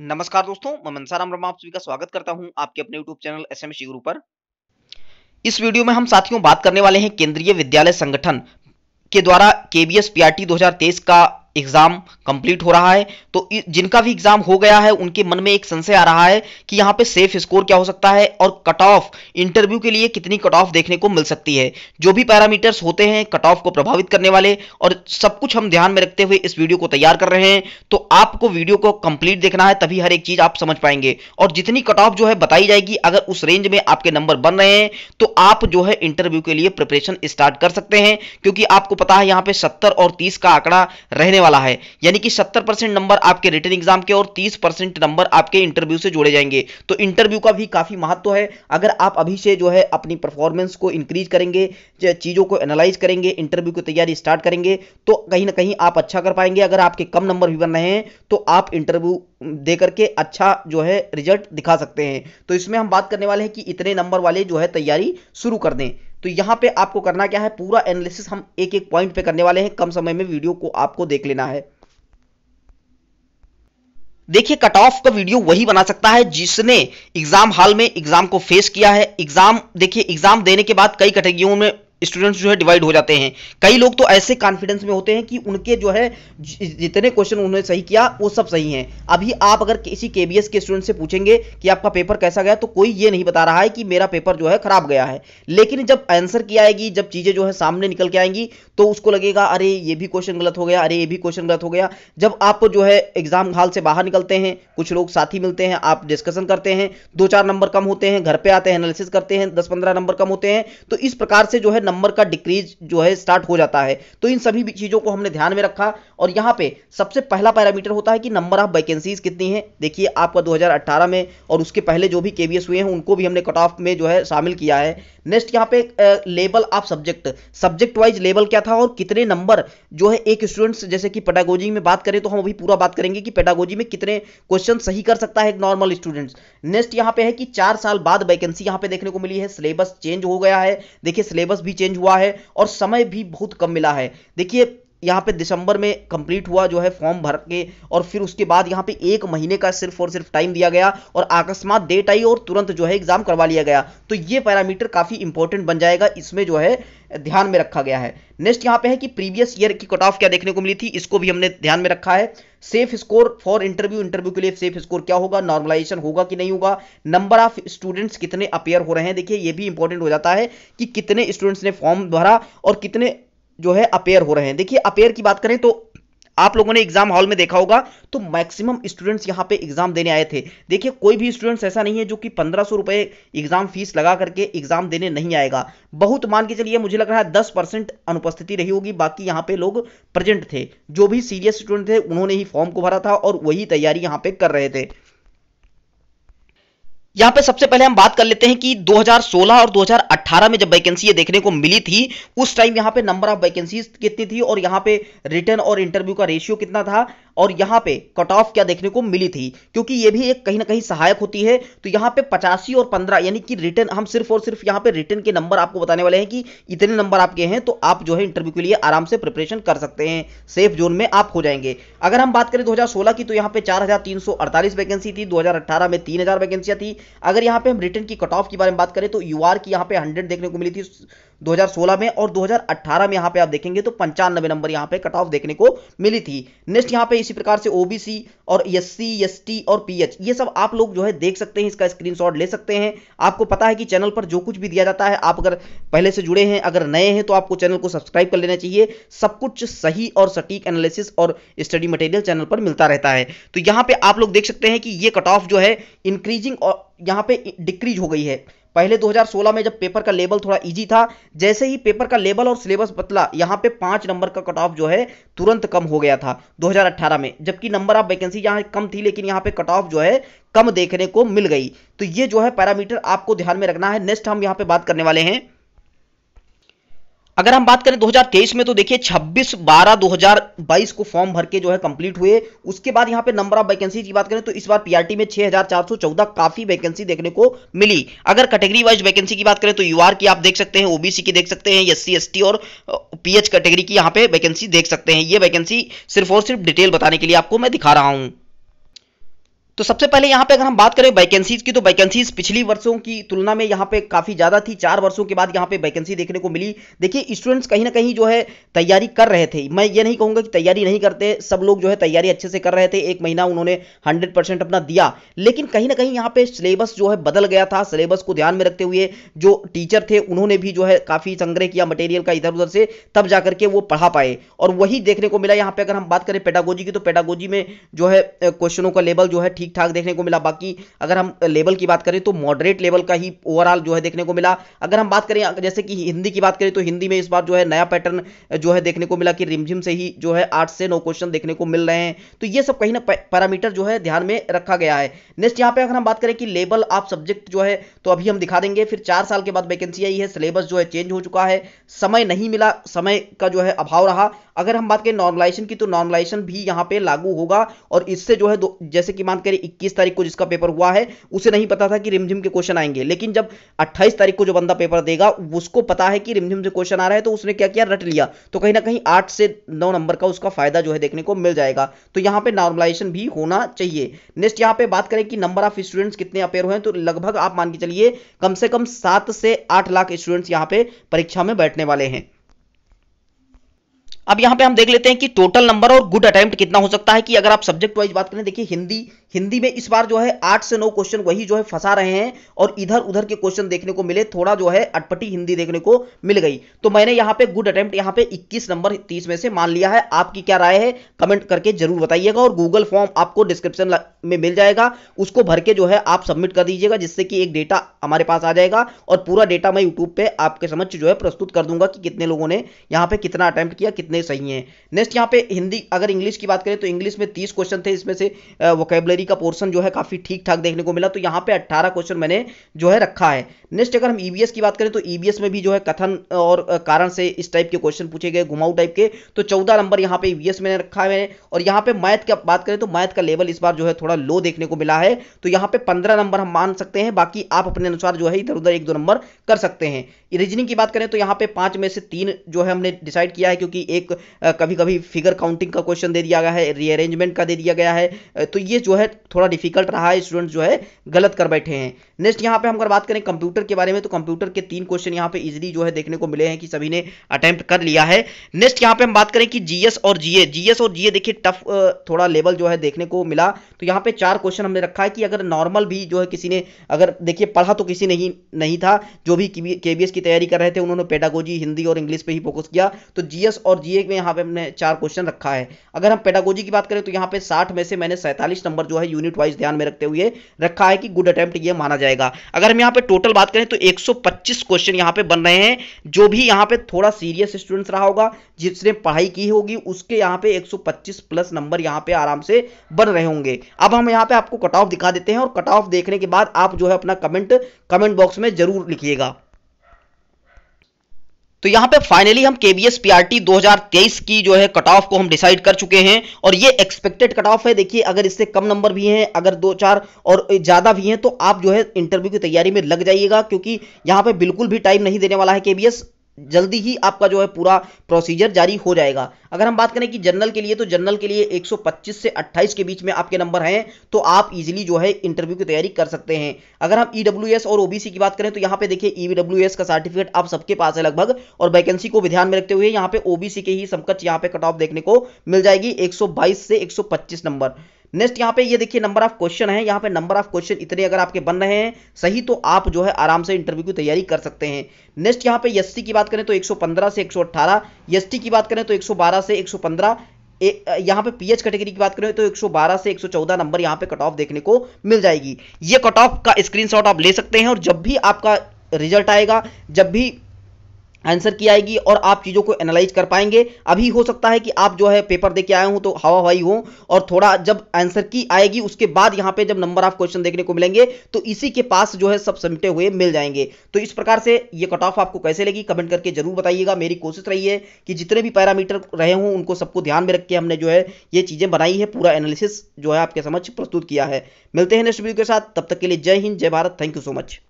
नमस्कार दोस्तों मैं मनसाराम रमा आप सभी का स्वागत करता हूं आपके अपने यूट्यूब चैनल एस एम गुरु पर इस वीडियो में हम साथियों बात करने वाले हैं केंद्रीय विद्यालय संगठन के द्वारा केबीएस पीआरटी 2023 का एग्जाम कंप्लीट हो रहा है तो जिनका भी एग्जाम हो गया है उनके मन में एक संशय आ रहा है कि यहाँ पे सेफ स्कोर क्या हो सकता है और कट ऑफ इंटरव्यू के लिए कितनी कट ऑफ देखने को मिल सकती है जो भी पैरामीटर्स होते हैं कट ऑफ को प्रभावित करने वाले और सब कुछ हम ध्यान में रखते हुए इस वीडियो को तैयार कर रहे हैं तो आपको वीडियो को कंप्लीट देखना है तभी हर एक चीज आप समझ पाएंगे और जितनी कट ऑफ जो है बताई जाएगी अगर उस रेंज में आपके नंबर बन रहे हैं तो आप जो है इंटरव्यू के लिए प्रिपरेशन स्टार्ट कर सकते हैं क्योंकि आपको पता है यहाँ पे सत्तर और तीस का आंकड़ा रहने वाला है यानी कि 70 परसेंट नंबर आपके रिटर्न एग्जाम के और 30 परसेंट नंबर आपके इंटरव्यू से जोड़े जाएंगे तो इंटरव्यू का भी काफ़ी महत्व है अगर आप अभी से जो है अपनी परफॉर्मेंस को इंक्रीज करेंगे चीज़ों को एनालाइज करेंगे इंटरव्यू की तैयारी स्टार्ट करेंगे तो कहीं ना कहीं आप अच्छा कर पाएंगे अगर आपके कम नंबर भी बन रहे हैं तो आप इंटरव्यू दे करके अच्छा जो है रिजल्ट दिखा सकते हैं तो इसमें हम बात करने वाले हैं कि इतने नंबर वाले जो है तैयारी शुरू कर दें तो यहां पे आपको करना क्या है पूरा एनालिसिस हम एक एक पॉइंट पे करने वाले हैं कम समय में वीडियो को आपको देख लेना है देखिए कट ऑफ का वीडियो वही बना सकता है जिसने एग्जाम हाल में एग्जाम को फेस किया है एग्जाम देखिए एग्जाम देने के बाद कई कैटेगरियों में स्टूडेंट्स जो है डिवाइड हो जाते हैं कई लोग तो ऐसे कॉन्फिडेंस में होते हैं कि उनके जो है जितने क्वेश्चन उन्होंने सही किया वो सब सही हैं अभी आप अगर किसी के के स्टूडेंट से पूछेंगे कि आपका पेपर कैसा गया तो कोई ये नहीं बता रहा है कि मेरा पेपर जो है खराब गया है लेकिन जब आंसर की आएगी जब चीज़ें जो है सामने निकल के आएंगी तो उसको लगेगा अरे ये भी क्वेश्चन गलत हो गया अरे ये भी क्वेश्चन गलत हो गया जब आप जो है एग्जाम हाल से बाहर निकलते हैं कुछ लोग साथी मिलते हैं आप डिस्कशन करते हैं दो चार नंबर कम होते हैं घर पर आते हैं एनालिसिस करते हैं दस पंद्रह नंबर कम होते हैं तो इस प्रकार से जो है नंबर का डिक्रीज जो है स्टार्ट हो जाता है तो इन सभी चीज़ों को हमने ध्यान में रखा और यहाँ पे सबसे पहला पैरामीटर होता है कि नंबर ऑफ वैकेंसीज कितनी है देखिए आपका 2018 में और उसके पहले जो भी के हुए हैं उनको भी हमने कट ऑफ में जो है शामिल किया है नेक्स्ट यहाँ पे level of subject subject wise level क्या था और कितने नंबर जो है एक स्टूडेंट्स जैसे कि पेडागोजी में बात करें तो हम अभी पूरा बात करेंगे कि पेडागोजी में कितने क्वेश्चन सही कर सकता है एक नॉर्मल स्टूडेंट्स नेक्स्ट यहाँ पे है कि चार साल बाद वैकेंसी यहाँ पे देखने को मिली है सिलेबस चेंज हो गया है देखिए सिलेबस भी चेंज चेंज हुआ है और समय भी बहुत कम मिला है देखिए यहाँ पे दिसंबर में कंप्लीट हुआ जो है फॉर्म भर के और फिर उसके बाद यहाँ पे एक महीने का सिर्फ और सिर्फ टाइम दिया गया और अकस्मात डेट आई और तुरंत जो है एग्जाम करवा लिया गया तो ये पैरामीटर काफी इंपॉर्टेंट बन जाएगा इसमें जो है ध्यान में रखा गया है नेक्स्ट यहाँ पे है कि प्रीवियस ईयर की कट ऑफ क्या देखने को मिली थी इसको भी हमने ध्यान में रखा है safe score for interview interview के लिए सेफ स्कोर क्या होगा नॉर्मलाइजेशन होगा कि नहीं होगा नंबर ऑफ स्टूडेंट्स कितने अपेयर हो रहे हैं देखिए ये भी इंपॉर्टेंट हो जाता है कि कितने स्टूडेंट्स ने फॉर्म भरा और कितने जो है अपेयर हो रहे हैं देखिए अपेयर की बात करें तो आप लोगों ने एग्जाम हॉल में देखा होगा तो मैक्सिमम स्टूडेंट्स यहाँ पे एग्जाम देने आए थे देखिए कोई भी स्टूडेंट्स ऐसा नहीं है जो कि पंद्रह सौ रुपये एग्जाम फीस लगा करके एग्जाम देने नहीं आएगा बहुत मान के चलिए मुझे लग रहा है दस परसेंट अनुपस्थिति रही होगी बाकी यहाँ पे लोग प्रेजेंट थे जो भी सीरियस स्टूडेंट थे उन्होंने ही फॉर्म को भरा था और वही तैयारी यहाँ पे कर रहे थे यहां पे सबसे पहले हम बात कर लेते हैं कि 2016 और 2018 में जब वैकेंसी देखने को मिली थी उस टाइम यहां पे नंबर ऑफ वैकेंसीज कितनी थी और यहां पे रिटर्न और इंटरव्यू का रेशियो कितना था और यहाँ पे कट ऑफ क्या देखने को मिली थी क्योंकि ये भी एक कहीं ना कहीं सहायक होती है तो यहाँ पे पचासी और पंद्रह यानी कि रिटर्न हम सिर्फ और सिर्फ यहाँ पे रिटर्न के नंबर आपको बताने वाले हैं कि इतने नंबर आपके हैं तो आप जो है इंटरव्यू के लिए आराम से प्रिपरेशन कर सकते हैं सेफ जोन में आप हो जाएंगे अगर हम बात करें दो की तो यहाँ पे चार वैकेंसी थी दो में तीन वैकेंसियां थी अगर यहाँ पे हम रिटर्न की कट ऑफ के बारे में बात करें तो यू की यहाँ पे हंड्रेड देखने को मिली थी 2016 में और 2018 में यहां पे आप देखेंगे तो पंचानवे नंबर यहां पे कट ऑफ देखने को मिली थी नेक्स्ट यहां पे इसी प्रकार से ओबीसी और एससी एसटी और पीएच ये सब आप लोग जो है देख सकते हैं इसका स्क्रीनशॉट ले सकते हैं आपको पता है कि चैनल पर जो कुछ भी दिया जाता है आप अगर पहले से जुड़े हैं अगर नए हैं तो आपको चैनल को सब्सक्राइब कर लेना चाहिए सब कुछ सही और सटीक एनालिसिस और स्टडी मटेरियल चैनल पर मिलता रहता है तो यहां पे आप लोग देख सकते हैं कि ये कट ऑफ जो है इंक्रीजिंग और यहां पे डिक्रीज हो गई है पहले 2016 में जब पेपर का लेवल थोड़ा इजी था जैसे ही पेपर का लेवल और सिलेबस बदला यहाँ पे पांच नंबर का कट ऑफ जो है तुरंत कम हो गया था 2018 में जबकि नंबर ऑफ वैकेंसी यहाँ कम थी लेकिन यहाँ पे कट ऑफ जो है कम देखने को मिल गई तो ये जो है पैरामीटर आपको ध्यान में रखना है नेक्स्ट हम यहाँ पे बात करने वाले हैं अगर हम बात करें 2023 में तो देखिए 26 बारह 2022 को फॉर्म भर के जो है कंप्लीट हुए उसके बाद यहाँ पे नंबर ऑफ वैकेंसी की बात करें तो इस बार पीआरटी में 6414 काफी वैकेंसी देखने को मिली अगर कैटेगरी वाइज वैकेंसी की बात करें तो यूआर की आप देख सकते हैं ओबीसी की देख सकते हैं एस सी और पीएच कैटेगरी की यहाँ पे वैकेंसी देख सकते हैं ये वैकेंसी सिर्फ और सिर्फ डिटेल बताने के लिए आपको मैं दिखा रहा हूँ तो सबसे पहले यहाँ पे अगर हम बात करें वैकेंसीज की तो वैकेंसीज पिछली वर्षों की तुलना में यहाँ पे काफ़ी ज़्यादा थी चार वर्षों के बाद यहाँ पे वैकेंसी देखने को मिली देखिए स्टूडेंट्स कहीं ना कहीं जो है तैयारी कर रहे थे मैं ये नहीं कहूँगा कि तैयारी नहीं करते सब लोग जो है तैयारी अच्छे से कर रहे थे एक महीना उन्होंने हंड्रेड अपना दिया लेकिन कहीं ना कहीं यहाँ पे सिलेबस जो है बदल गया था सिलेबस को ध्यान में रखते हुए जो टीचर थे उन्होंने भी जो है काफ़ी संग्रह किया मटेरियल का इधर उधर से तब जा करके वो पढ़ा पाए और वही देखने को मिला यहाँ पे अगर हम बात करें पेडागोजी की तो पेडागोजी में जो है क्वेश्चनों का लेवल जो है ठीक ठाक देखने को मिला बाकी अगर हम लेवल की बात करें तो मॉडरेट लेवल का ही ओवरऑल जो है देखने को मिला अगर हम बात करें जैसे कि हिंदी की बात करें तो हिंदी में इस बार जो है नया पैटर्न जो है देखने को मिला कि रिमझिम से ही जो है आठ से नौ क्वेश्चन देखने को मिल रहे हैं तो ये सब कहीं ना पैरामीटर जो है ध्यान में रखा गया है नेक्स्ट यहाँ पे अगर हम बात करें कि लेवल ऑफ सब्जेक्ट जो है तो अभी हम दिखा देंगे फिर चार साल के बाद वैकेंसी आई है सिलेबस जो है चेंज हो चुका है समय नहीं मिला समय का जो है अभाव रहा अगर हम बात करें नॉर्मलाइजेशन की तो नॉर्मलाइजेशन भी यहाँ पे लागू होगा और इससे जो है जैसे कि मान करें यानी 21 तारीख को जिसका पेपर हुआ है उसे नहीं पता था कि रिमझिम के क्वेश्चन आएंगे लेकिन जब 28 तारीख को जो बंदा पेपर देगा उसको पता है कि रिमझिम से क्वेश्चन आ रहा है तो उसने क्या किया रट लिया तो कहीं ना कहीं आठ से नौ नंबर का उसका फायदा जो है देखने को मिल जाएगा तो यहाँ पे नॉर्मलाइजेशन भी होना चाहिए नेक्स्ट यहाँ पे बात करें कि नंबर ऑफ स्टूडेंट्स कितने अपेयर हुए तो लगभग आप मान के चलिए कम से कम सात से आठ लाख स्टूडेंट्स यहाँ पे परीक्षा में बैठने वाले हैं अब यहां पे हम देख लेते हैं कि टोटल नंबर और गुड अटेम्प्ट कितना हो सकता है कि अगर आप सब्जेक्ट वाइज बात करें देखिए हिंदी हिंदी में इस बार जो है आठ से नौ क्वेश्चन वही जो है फंसा रहे हैं और इधर उधर के क्वेश्चन देखने को मिले थोड़ा जो है अटपटी हिंदी देखने को मिल गई तो मैंने यहां पे गुड अटेम्प्ट यहां पे इक्कीस नंबर तीस में से मान लिया है आपकी क्या राय है कमेंट करके जरूर बताइएगा और गूगल फॉर्म आपको डिस्क्रिप्शन में मिल जाएगा उसको भर के जो है आप सबमिट कर दीजिएगा जिससे कि एक डेटा हमारे पास आ जाएगा और पूरा डेटा मैं यूट्यूब पे आपके समझ जो है प्रस्तुत कर दूंगा कि कितने लोगों ने यहाँ पे कितना अटेम्प्ट किया कितने कितने सही हैं नेक्स्ट यहाँ पे हिंदी अगर इंग्लिश की बात करें तो इंग्लिश में तीस क्वेश्चन थे इसमें से वोकेबलरी का पोर्सन जो है काफ़ी ठीक ठाक देखने को मिला तो यहाँ पे अट्ठारह क्वेश्चन मैंने जो है रखा है नेक्स्ट अगर हम ईवीएस e की बात करें तो ईवीएस e में भी जो है कथन और कारण से इस टाइप के क्वेश्चन पूछे गए घुमाऊ टाइप के तो चौदह नंबर यहाँ पे ईवीएस e मैंने रखा है और यहाँ पे मैथ की बात करें तो मैथ का लेवल इस बार जो है थोड़ा लो देखने को मिला है तो यहाँ पे पंद्रह नंबर हम मान सकते हैं बाकी आप अपने अनुसार जो है इधर उधर एक दो नंबर कर सकते हैं रीजनिंग की बात करें तो यहाँ पे पांच में से तीन जो है हमने डिसाइड किया है क्योंकि एक कभी कभी फिगर काउंटिंग का क्वेश्चन दे दिया गया है रीअरेंजमेंट का दे दिया गया है तो ये जो है थोड़ा डिफिकल्ट रहा है स्टूडेंट जो है गलत कर बैठे हैं नेक्स्ट यहाँ पे हम अगर बात करें कंप्यूटर के बारे में तो कंप्यूटर के तीन क्वेश्चन यहाँ पे इजिली जो है देखने को मिले हैं कि सभी ने अटैम्प्ट कर लिया है नेक्स्ट यहाँ पे हम बात करें कि जीएस और जीए जीएस और जीए देखिए टफ थोड़ा लेवल जो है देखने को मिला तो यहाँ पे चार क्वेश्चन हमने रखा है कि अगर नॉर्मल भी जो है किसी ने अगर देखिए पढ़ा तो किसी नहीं नहीं था जो भी केबीएस की की तैयारी कर रहे थे उन्होंने पेडागोजी हिंदी और इंग्लिश पे ही फोकस किया तो जीएस और जीए में यहाँ पे हमने चार क्वेश्चन रखा है अगर हम पेडागोजी की बात करें तो यहाँ पे साठ में से मैंने सैंतालीस नंबर जो है यूनिट वाइज ध्यान में रखते हुए रखा है कि गुड अटेम्प्ट ये माना जाएगा अगर हम यहाँ पे टोटल बात करें तो एक क्वेश्चन यहाँ पे बन रहे हैं जो भी यहाँ पे थोड़ा सीरियस स्टूडेंट्स रहा होगा जिसने पढ़ाई की होगी उसके यहाँ पे एक प्लस नंबर यहाँ पे आराम से बन रहे होंगे अब हम यहाँ पे आपको कट ऑफ दिखा देते हैं और कट ऑफ देखने के बाद आप जो है अपना कमेंट कमेंट बॉक्स में जरूर लिखिएगा तो यहां पे फाइनली हम केबीएस पीआरटी 2023 की जो है कट ऑफ को हम डिसाइड कर चुके हैं और ये एक्सपेक्टेड कट ऑफ है देखिए अगर इससे कम नंबर भी हैं अगर दो चार और ज्यादा भी हैं तो आप जो है इंटरव्यू की तैयारी में लग जाइएगा क्योंकि यहां पे बिल्कुल भी टाइम नहीं देने वाला है केबीएस जल्दी ही आपका जो है पूरा प्रोसीजर जारी हो जाएगा अगर हम बात करें कि जनरल के लिए तो जनरल के लिए 125 से 28 के बीच में आपके नंबर हैं तो आप इजीली जो है इंटरव्यू की तैयारी कर सकते हैं अगर हम ईडब्ल्यूएस e और ओबीसी की बात करें तो यहाँ पे देखिए ई e का सर्टिफिकेट आप सबके पास है लगभग और वैकेंसी को ध्यान में रखते हुए यहाँ पे ओबीसी के ही समकक्ष यहाँ पे कट ऑफ देखने को मिल जाएगी एक से एक नंबर नेक्स्ट यहाँ पे ये देखिए नंबर ऑफ क्वेश्चन है यहाँ पे नंबर ऑफ क्वेश्चन इतने अगर आपके बन रहे हैं सही तो आप जो है आराम से इंटरव्यू की तैयारी कर सकते हैं नेक्स्ट यहाँ पे एस की बात करें तो 115 से 118 एसटी की बात करें तो 112 से 115 यहाँ पे पीएच कैटेगरी की बात करें तो 112 से 114 नंबर यहाँ पे कट ऑफ देखने को मिल जाएगी ये कट ऑफ का स्क्रीनशॉट आप ले सकते हैं और जब भी आपका रिजल्ट आएगा जब भी आंसर की आएगी और आप चीज़ों को एनालाइज कर पाएंगे अभी हो सकता है कि आप जो है पेपर दे के आए हों तो हवा हवाई हो और थोड़ा जब आंसर की आएगी उसके बाद यहाँ पे जब नंबर ऑफ क्वेश्चन देखने को मिलेंगे तो इसी के पास जो है सब समेटे हुए मिल जाएंगे तो इस प्रकार से ये कट ऑफ आपको कैसे लगी कमेंट करके जरूर बताइएगा मेरी कोशिश रही है कि जितने भी पैरामीटर रहे हों उनको सबको ध्यान में रख के हमने जो है ये चीज़ें बनाई है पूरा एनालिसिस जो है आपके समक्ष प्रस्तुत किया है मिलते हैं नेक्स्ट वीडियो के साथ तब तक के लिए जय हिंद जय Bharat thank you so much